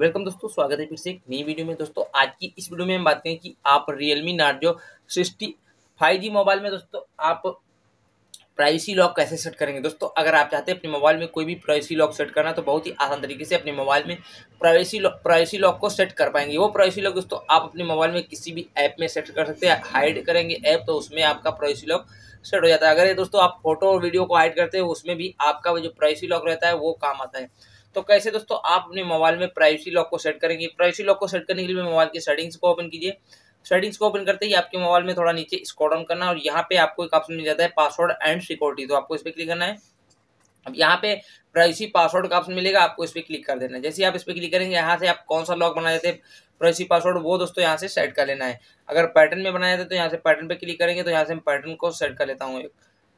welcome दोस्तों स्वागत है फिर से एक नई वीडियो में दोस्तों आज की इस वीडियो में हम बात करें कि आप Realme Narzo sixty five G mobile में दोस्तों आप प्राइवेसी लॉक कैसे सेट करेंगे दोस्तों अगर आप चाहते हैं अपने मोबाइल में कोई भी प्राइवेसी लॉक सेट करना तो बहुत ही आसान तरीके से अपने मोबाइल में प्राइवेसी लॉक प्राइवेसी लॉक को सेट कर पाएंगे वो प्राइवेसी लॉक दोस्तों आप अपने मोबाइल में किसी भी ऐप में सेट कर सकते हैं हाइड करेंगे ऐप तो उसमें आपका प्राइवेसी लॉक सेट हो जाता है अगर ये दोस्तों आप फोटो और वीडियो को हाइड करते हैं उसमें भी आपका जो प्राइवेसी लॉक रहता है वो काम आता है तो कैसे दोस्तों आप अपने मोबाइल में प्राइवेसी लॉक को सेट करेंगे प्राइवेसी लॉक को सेट करने के लिए मोबाइल की सेटिंग्स को ओपन कीजिए सेटिंग्स को ओपन करते ही आपके मोबाइल में थोड़ा नीचे स्क्रॉल डाउन करना और यहाँ पे आपको एक ऑप्शन मिल जाता है पासवर्ड एंड सिक्योरिटी तो आपको इस पर क्लिक करना है अब यहाँ पे प्राइवेसी पासवर्ड का ऑप्शन मिलेगा आपको इस पर क्लिक कर देना है जैसे आप इस पर क्लिक करेंगे यहाँ से आप कौन सा लॉक बनाए जाते हैं प्राइवेसी पासवर्ड वो दोस्तों यहाँ से सेट कर लेना है अगर पैटर्न में बनाया जाता तो यहाँ से पैटर्न पर क्लिक करेंगे तो यहाँ से पैटर्न को सेट कर लेता हूँ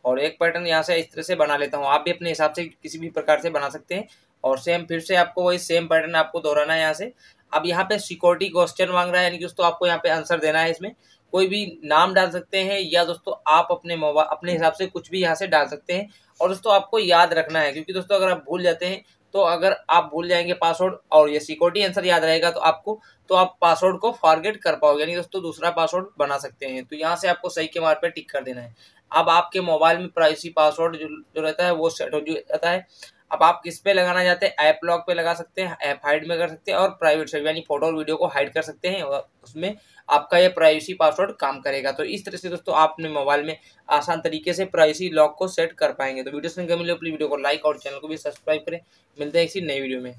और एक पैटर्न यहाँ से इस तरह से बना लेता हूँ आप भी अपने हिसाब से किसी भी प्रकार से बना सकते हैं और सेम फिर से आपको वही सेम पैटर्न आपको दोहराना है यहाँ से अब यहाँ पे सिक्योरिटी क्वेश्चन मांग रहा है यानी कि दोस्तों आपको यहाँ पे आंसर देना है इसमें कोई भी नाम डाल सकते हैं या दोस्तों आप अपने मोबाइल अपने हिसाब से कुछ भी यहाँ से डाल सकते हैं और दोस्तों आपको याद रखना है क्योंकि दोस्तों अगर आप भूल जाते हैं तो अगर आप भूल जाएंगे पासवर्ड और ये सिक्योरिटी आंसर याद रहेगा तो आपको तो आप पासवर्ड को फॉरगेट कर पाओगे यानी दोस्तों दूसरा पासवर्ड बना सकते हैं तो यहाँ से आपको सही के मार्ग पर टिक कर देना है अब आपके मोबाइल में प्राइवेसी पासवर्ड जो जो रहता है वो सेट हो जाता है अब आप किस पे लगाना चाहते हैं ऐप लॉक पे लगा सकते हैं ऐप हाइड में कर सकते हैं और प्राइवेट सेव यानी फोटो और वीडियो को हाइड कर सकते हैं और उसमें आपका ये प्राइवेसी पासवर्ड काम करेगा तो इस तरह से दोस्तों आप अपने मोबाइल में आसान तरीके से प्राइवेसी लॉक को सेट कर पाएंगे तो वीडियो सुनकर मिले प्लीज वीडियो को लाइक और चैनल को भी सब्सक्राइब करें मिलते हैं इसी नई वीडियो में